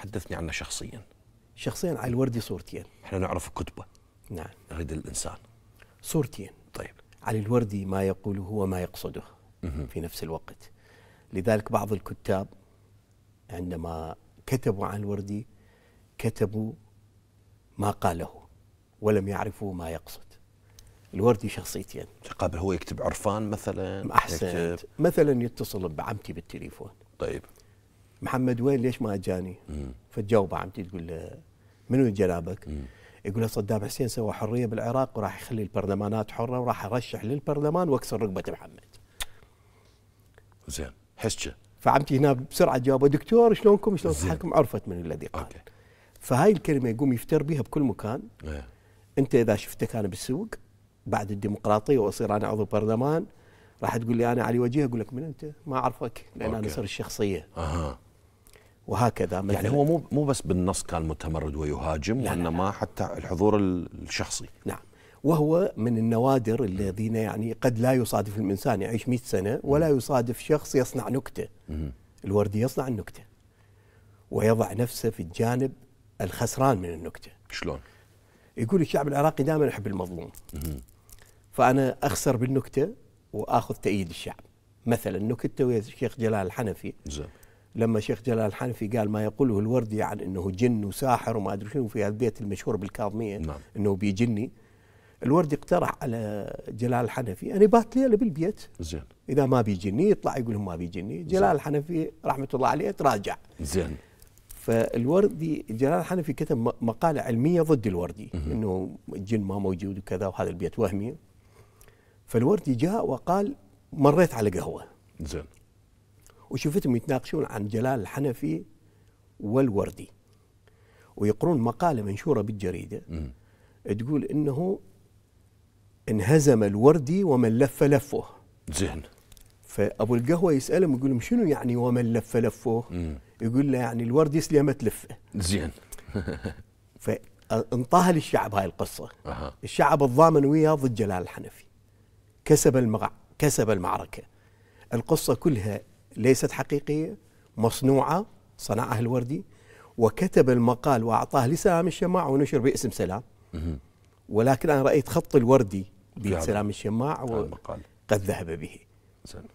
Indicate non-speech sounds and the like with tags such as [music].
حدثني عنه شخصيا شخصيا على الوردي صورتين احنا نعرف كتبه نعم غد الإنسان صورتين طيب علي الوردي ما يقوله وما يقصده مه. في نفس الوقت لذلك بعض الكتاب عندما كتبوا عن الوردي كتبوا ما قاله ولم يعرفوا ما يقصد الوردي شخصيتين تقابل هو يكتب عرفان مثلا احسنت مثلا يتصل بعمتي بالتليفون طيب محمد وين ليش ما اجاني؟ فتجاوبه عمتي تقول له منو جنابك؟ يقول صدام حسين سوى حريه بالعراق وراح يخلي البرلمانات حره وراح ارشح للبرلمان واكسر رقبه محمد. زين حسجه فعمتي هنا بسرعه جاوبه دكتور شلونكم شلون صحتكم عرفت من الذي قال. أوكي. فهاي الكلمه يقوم يفتر بها بكل مكان. أه. انت اذا شفتك انا بالسوق بعد الديمقراطيه واصير انا عضو برلمان راح تقول لي انا علي وجيه اقول لك من انت؟ ما اعرفك لان أوكي. انا صرت شخصيه. أه. وهكذا يعني مثلاً. يعني هو مو مو بس بالنص كان متمرد ويهاجم لا وانما لا. حتى الحضور الشخصي نعم وهو من النوادر الذين يعني قد لا يصادف الإنسان يعيش 100 سنة ولا يصادف شخص يصنع نكتة الوردي يصنع النكتة ويضع نفسه في الجانب الخسران من النكتة شلون؟ يقول الشعب العراقي دائما يحب المظلوم فأنا أخسر بالنكتة وآخذ تأييد الشعب مثلا نكتة ويا الشيخ جلال الحنفي زين لما شيخ جلال الحنفي قال ما يقوله الوردي عن انه جن وساحر وما ادري شنو في البيت المشهور بالكاظميه نعم. انه بيجني الوردي اقترح على جلال الحنفي انا بات ليله بالبيت زين اذا ما بيجني يطلع يقول ما بيجني جلال زين. الحنفي رحمه الله عليه تراجع زين فالوردي جلال الحنفي كتب مقاله علميه ضد الوردي مه. انه الجن ما موجود وكذا وهذا البيت وهمي فالوردي جاء وقال مريت على قهوه زين وشفتهم يتناقشون عن جلال الحنفي والوردي ويقرون مقالة منشورة بالجريدة تقول إنه انهزم الوردي ومن لف لفه زين فابو القهوه يسالهم يقول لهم شنو يعني ومن لف لفه؟ مم. يقول له يعني الوردي سليمة لفه تلفه زين [laughs] فانطاها للشعب هاي القصه أه. الشعب الضامن وياه ضد جلال الحنفي كسب المغ... كسب المعركه القصه كلها ليست حقيقية مصنوعة صنعها الوردي وكتب المقال وأعطاه لسلام الشماع ونشر باسم سلام ولكن أنا رأيت خط الوردي بسلام الشماع وقد ذهب به